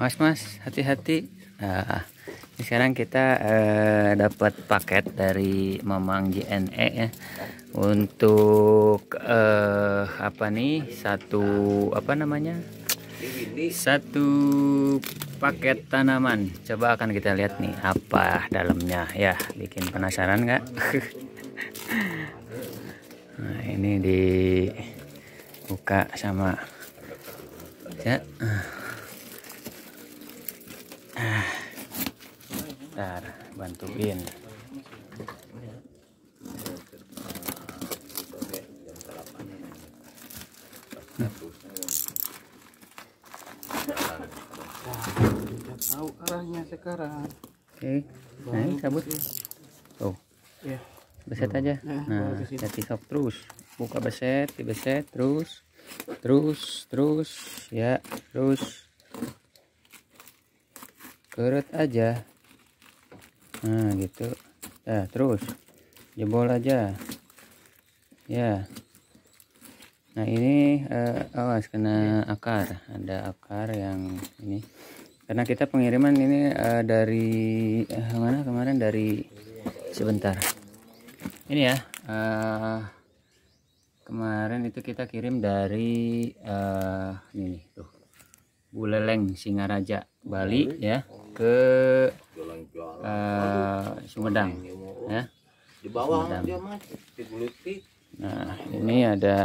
Mas mas, hati-hati. Nah, sekarang kita eh, dapat paket dari Mamang JNE ya untuk eh, apa nih satu apa namanya satu paket tanaman. Coba akan kita lihat nih apa dalamnya ya. Bikin penasaran nggak? nah ini dibuka sama ya. ntar bantuin tahu arahnya sekarang oke okay. nah, cabut tuh ya. beset aja nah jadi nah, sok terus buka beset dibeset terus terus terus ya terus keret aja nah gitu nah terus jebol aja ya nah ini eh, awas kena akar ada akar yang ini karena kita pengiriman ini eh, dari eh, mana kemarin dari sebentar ini ya eh, kemarin itu kita kirim dari eh, ini tuh Buleleng Singaraja Bali ya ke uh, Sumedang ya di bawah dia nah ini ada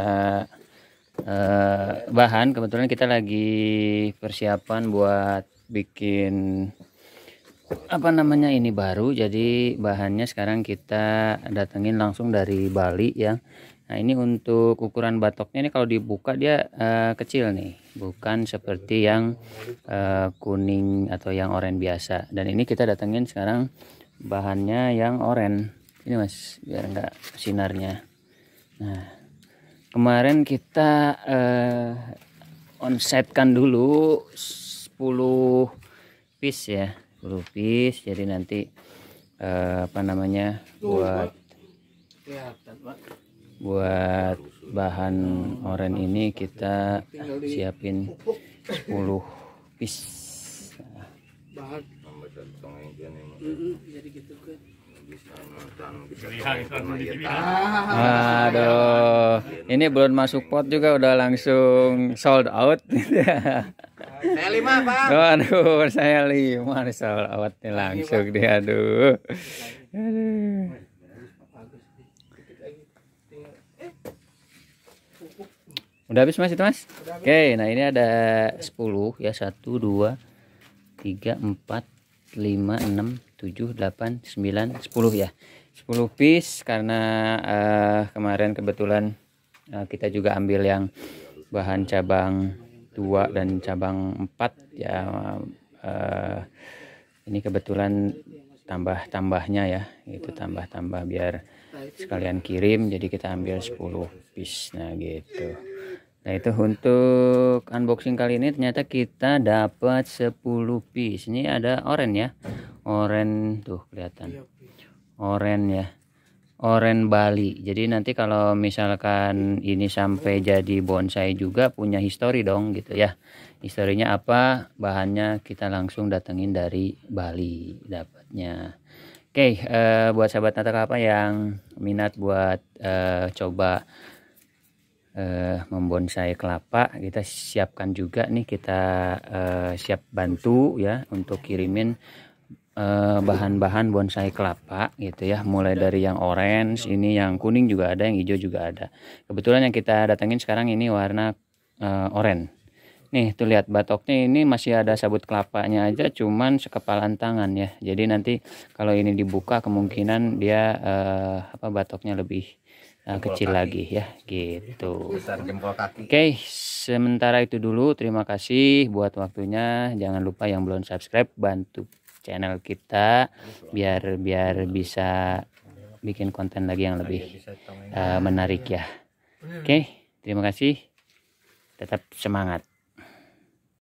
uh, bahan kebetulan kita lagi persiapan buat bikin apa namanya ini baru jadi bahannya sekarang kita datengin langsung dari Bali ya Nah ini untuk ukuran batoknya ini kalau dibuka dia uh, kecil nih bukan seperti yang uh, kuning atau yang oranye biasa dan ini kita datengin sekarang bahannya yang oranye ini mas biar enggak sinarnya nah kemarin kita uh, onsetkan dulu 10 piece ya 10 piece jadi nanti uh, apa namanya buat buat bahan oren ini kita siapin 10 pis. bahan gitu kan. iya, iya, iya, Aduh, ini belum masuk pot juga udah langsung sold out. saya lima pak. Aduh, saya lima sold out langsung dia aduh. aduh. Udah habis Mas itu Mas? Udah habis. Oke, nah ini ada 10 ya. 1 2 3 4 5 6 7 8 9 10 ya. 10 piece karena uh, kemarin kebetulan uh, kita juga ambil yang bahan cabang 2 dan cabang 4 ya uh, ini kebetulan tambah-tambahnya ya itu tambah-tambah biar sekalian kirim jadi kita ambil 10 piece nah gitu nah itu untuk unboxing kali ini ternyata kita dapat 10 piece ini ada oren ya oren tuh kelihatan oren ya oren Bali. Jadi nanti kalau misalkan ini sampai jadi bonsai juga punya histori dong gitu ya. Historinya apa? Bahannya kita langsung datengin dari Bali dapatnya. Oke, okay, uh, eh, buat sahabat Nata apa yang minat buat uh, coba uh, membonsai kelapa, kita siapkan juga nih kita uh, siap bantu ya untuk kirimin Eh, bahan-bahan bonsai kelapa gitu ya mulai dari yang orange ini yang kuning juga ada yang hijau juga ada kebetulan yang kita datengin sekarang ini warna uh, orange nih tuh lihat batoknya ini masih ada sabut kelapanya aja cuman sekepalan tangan ya jadi nanti kalau ini dibuka kemungkinan dia uh, apa batoknya lebih kecil kaki. lagi ya gitu oke okay, sementara itu dulu terima kasih buat waktunya jangan lupa yang belum subscribe bantu channel kita biar biar bisa bikin konten lagi yang lebih uh, menarik ya. Oke, okay, terima kasih. Tetap semangat.